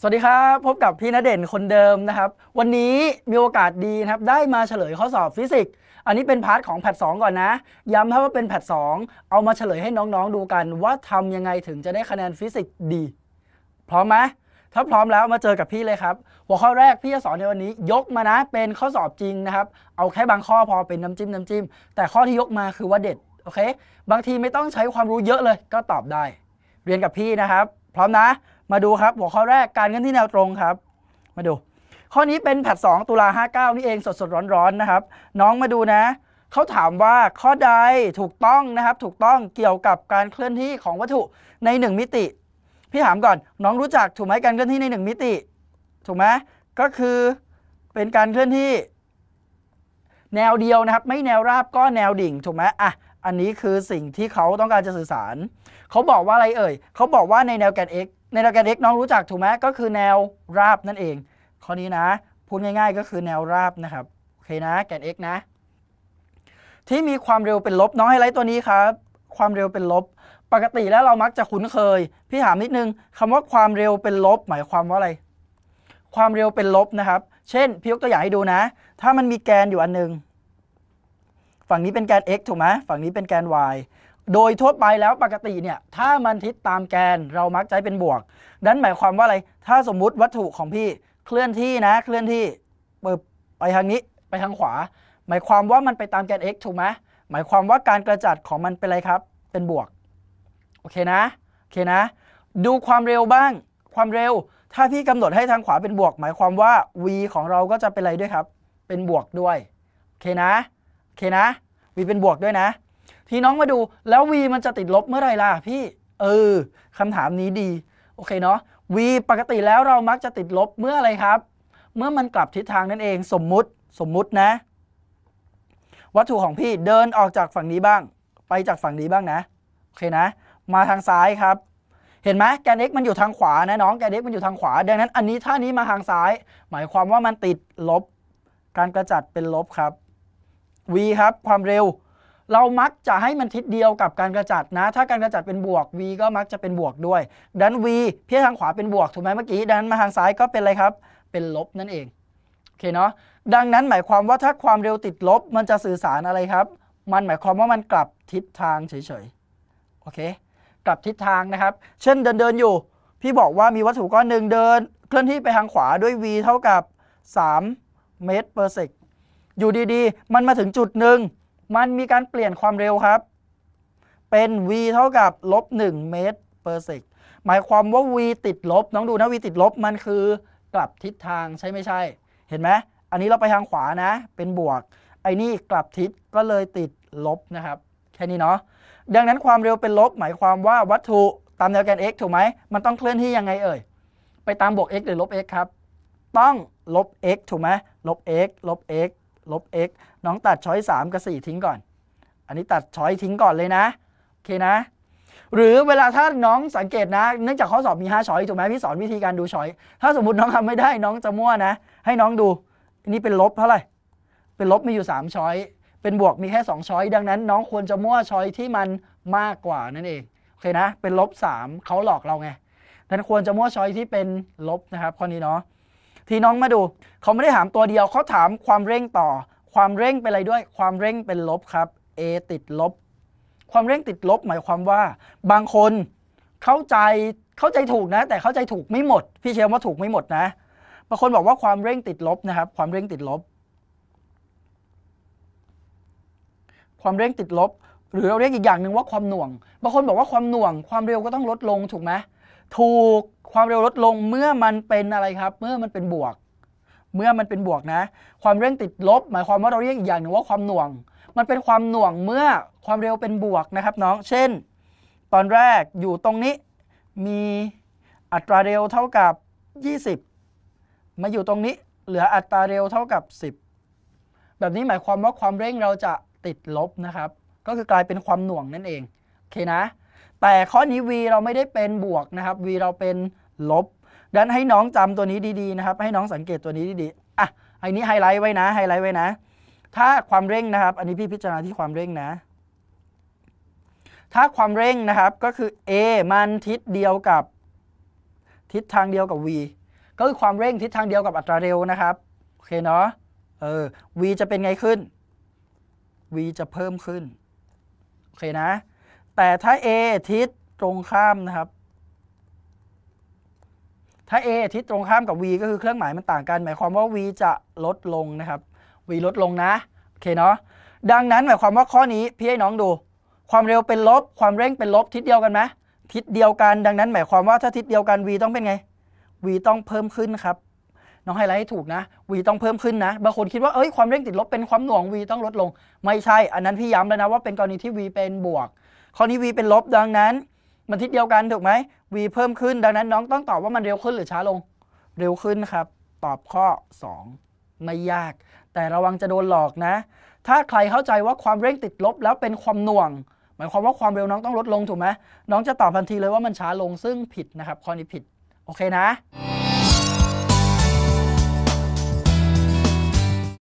สวัสดีครับ พบกับพี่ณเด่นคนเดิมนะครับ วันนี้มีโอกาสดีนะครับได้มาเฉลยข้อสอบฟิสิกส์อันนี้เป็นพาร์ทของแพทสองก่อนนะ ย้ำถ้าว่าเป็นแพทสองเอามาเฉลยให้น้องๆดูกัน ว่าทำยังไงถึงจะได้คะแนนฟิสิกส์ดี พร้อมไหมถ้าพร้อมแล้วมาเจอกับพี่เลยครับ หัวข้อแรกพี่จะสอนในวันนี้ ยกมานะ เป็นข้อสอบจริงนะครับเอาแค่บางข้อพอเป็นน้ำจิ้มน้ำจิ้มแต่ข้อที่ยกมาคือว่าเด็ดโอเค บางทีไม่ต้องใช้ความรู้เยอะเลยก็ตอบได้ เรียนกับพี่นะครับ พร้อมนะมาดูครับ หัวข้อแรก การเคลื่อนที่แนวตรงครับ มาดู ข้อนี้เป็นแพดสองตุลา59นี่เองสดสดร้อนๆนะครับ น้องมาดูนะ เขาถามว่าข้อใดถูกต้องนะครับถูกต้องเกี่ยวกับการเคลื่อนที่ของวัตถุใน 1 มิติ พี่ถามก่อน น้องรู้จักถูกไหมการเคลื่อนที่ใน 1 มิติ ถูกไหมก็คือเป็นการเคลื่อนที่ แนวเดียวนะครับไม่แนวราบก็แนวดิ่งถูกไหมอ่ะอันนี้คือสิ่งที่เขาต้องการจะสื่อสารเขาบอกว่าอะไรเอ่ยเขาบอกว่าในแนวแกน x ในระแกน็กน้องรู้จักถูกไหมก็คือแนวราบนั่นเอง ข้อนี้นะ พูดง่าย ๆ ก็คือแนวราบนะครับ โอเคนะ แกน x นะ ที่มีความเร็วเป็นลบ น้องให้ไลท์ตัวนี้ครับ ความเร็วเป็นลบ ปกติแล้วเรา มักจะคุ้นเคย พี่ถามนิดนึงคำว่าความเร็วเป็นลบ หมายความว่าอะไร ความเร็วเป็นลบนะครับ เช่นพี่ยกตัวอย่างให้ดูนะ ถ้ามันมีแกนอยู่อันนึงฝั่งนี้เป็นแกน x ถูกไหมฝั่งนี้เป็นแกน y โดยทั่วไปแล้วปกติเนี่ยถ้ามันทิศตามแกนเรามักจะเป็นบวกดันหมายความว่าอะไรถ้าสมมุติวัตถุของพี่เคลื่อนที่นะเคลื่อนที่ไปทางนี้ไปทางขวา หมายความว่ามันไปตามแกน x ถูกไหมหมายความว่าการกระจัดของมันเป็นอะไรครับ เป็นบวกโอเคนะโอเคนะ ดูความเร็วบ้างความเร็ว ถ้าพี่กำหนดให้ทางขวาเป็นบวก หมายความว่า v ของเราก็จะเป็นอะไรด้วยครับ เป็นบวกด้วยโอเคนะโอเคนะ v เป็นบวกด้วยนะพี่น้องมาดูแล้ว v มันจะติดลบเมื่อไหร่ล่ะพี่ เออคำถามนี้ดี โอเคเนาะ v ปกติแล้วเรามักจะติดลบเมื่ออะไรครับ เมื่อมันกลับทิศทางนั่นเองสมมุติสมมุตินะ วัตถุของพี่เดินออกจากฝั่งนี้บ้าง ไปจากฝั่งนี้บ้างนะโอเคนะ มาทางซ้ายครับ เห็นไหมแกน x มันอยู่ทางขวานะน้องแกน x มันอยู่ทางขวาดังนั้นอันนี้ถ้านี้มาทางซ้าย หมายความว่ามันติดลบ การกระจัดเป็นลบครับ v ครับ ความเร็วเรามักจะให้มันทิศเดียวกับการกระจัดนะ ถ้าการกระจัดเป็นบวก v ก็มักจะเป็นบวกด้วย ดัน v เพี้ยทางขวาเป็นบวกถูกไหมเมื่อกี้ ดันมาทางซ้ายก็เป็นอะไรครับ เป็นลบนั่นเอง โอเคเนาะ ดังนั้นหมายความว่าถ้าความเร็วติดลบ มันจะสื่อสารอะไรครับ มันหมายความว่ามันกลับทิศทางเฉยๆโอเค กลับทิศทางนะครับ เช่นเดินเดินอยู่ พี่บอกว่ามีวัตถุก้อนหนึ่งเดิน เคลื่อนที่ไปทางขวาด้วย v เท่ากับ 3เมตรเปอร์เซกอยู่ดีๆมันมาถึงจุดหนึ่งมันมีการเปลี่ยนความเร็วครับ เป็น v เท่ากับลบ1เมตรเปอรเซกหมายความว่า v ติดลบ น้องดูนะ v ติดลบมันคือกลับทิศทางใช่ไม่ใช่ เห็นไหมอันนี้เราไปทางขวานะ เป็นบวกไอ้นี่กลับทิศก็เลยติดลบนะครับแค่นี้เนาะดังนั้นความเร็วเป็นลบ หมายความว่าวัตถุตามแนวแกน x ถูกไหมมันต้องเคลื่อนที่ยังไงเอ่ย ไปตามบวก x หรือลบ x ครับต้องลบ x ถูกไหมลบ x ลบ x ลบ x น้องตัด ช้อย 3กับ 4 ทิ้งก่อน อันนี้ตัด ช้อยทิ้งก่อนเลยนะโอเคนะ หรือเวลาถ้าน้องสังเกตนะเนื่องจากข้อสอบมี 5 ช้อยถูกไหมพี่สอนวิธีการดูช้อยถ้าสมมติน้องทำไม่ได้น้องจะมั่วนะ ให้น้องดูนี่เป็นลบเท่าไหร่เป็นลบมีอยู่ 3ช้อยเป็นบวกมีแค่2ช้อยดังนั้น น้องควรจะมั่วช้อยที่มันมากกว่านั่นเองโอเคนะ เป็นลบ 3เขาหลอกเราไงดังนั้นควรจะมั่วช้อยที่เป็นลบนะครับข้อนี้เนาะทีน้องมาดูเขาไม่ได้ถามตัวเดียวเขาถามความเร่งต่อ ความเร่งเป็นอะไรด้วย ความเร่งเป็นลบครับ a ติดลบความเร่งติดลบหมายความว่าบางคนเข้าใจเข้าใจถูกนะแต่เข้าใจถูกไม่หมด พี่เชลว่าถูกไม่หมดนะบางคนบอกว่าความเร่งติดลบนะครับความเร่งติดลบ ความเร่งติดลบ หรือเราเรียกอีกอย่างหนึ่งว่าความหน่วง บางคนบอกว่าความหน่วงความเร็วก็ต้องลดลงถูกไหมถูกความเร็วลดลงเมื่อมันเป็นอะไรครับ เมื่อมันเป็นบวก เมื่อมันเป็นบวกนะ ความเร่งติดลบ หมายความว่าเราเรียกอีกอย่างหนึ่งว่าความหน่วง มันเป็นความหน่วงเมื่อความเร็วเป็นบวกนะครับน้องเช่น ตอนแรกอยู่ตรงนี้มีอัตราเร็วเท่ากับ 20 มาอยู่ตรงนี้เหลืออัตราเร็วเท่ากับ 10 แบบนี้หมายความว่าความเร่งเราจะติดลบนะครับ ก็คือกลายเป็นความหน่วงนั่นเองโอเคนะแต่ข้อนี้ v เราไม่ได้เป็นบวกนะครับ v เราเป็นลบดันให้น้องจำตัวนี้ดีๆ นะครับ ให้น้องสังเกตตัวนี้ดีๆอ่ะไอ้นี้ไฮไลท์ไว้นะ ไฮไลท์ไว้นะ ถ้าความเร่งนะครับ อันนี้พี่พิจารณาที่ความเร่งนะ ถ้าความเร่งนะครับก็คือ a มันทิศเดียวกับ ทิศทางเดียวกับ v ก็คือความเร่งทิศทางเดียวกับอัตราเร็วนะครับโอเคเนาะเออ v จะเป็นไงขึ้น v จะเพิ่มขึ้นโอเคนะแต่ถ้า A ทิศตรงข้ามนะครับ ถ้า A ทิศตรงข้ามกับ V ก็คือเครื่องหมายมันต่างกัน หมายความว่า V จะลดลงนะครับ V ลดลงนะโอเคเนาะ ดังนั้นหมายความว่าข้อนี้พี่ให้น้องดู ความเร็วเป็นลบ ความเร่งเป็นลบ ทิศเดียวกันไหมทิศเดียวกัน ดังนั้น หมายความว่าถ้าทิศเดียวกัน v ต้องเป็นไง v ต้องเพิ่มขึ้นครับ น้องให้ไลท์ให้ถูกนะ v ต้องเพิ่มขึ้นนะบางคนคิดว่าเอ้ยความเร่งติดลบเป็นความหน่วง v ต้องลด ลง ไม่ใช่ อันนั้นพี่ย้ำแล้วนะว่า เป็นกรณีที่ v เป็นบวกข้อนี้ v เป็นลบดังนั้น มันทิศเดียวกันถูกไหม v เพิ่มขึ้นดังนั้นน้องต้องตอบว่ามันเร็วขึ้นหรือช้าลง เร็วขึ้นครับ ตอบข้อ 2 ไม่ยาก แต่ระวังจะโดนหลอกนะ ถ้าใครเข้าใจว่าความเร่งติดลบแล้วเป็นความหน่วง หมายความว่าความเร็วน้องต้องลดลงถูกไหมน้องจะตอบทันทีเลยว่ามันช้าลงซึ่งผิดนะครับข้อนี้ผิดโอเคนะ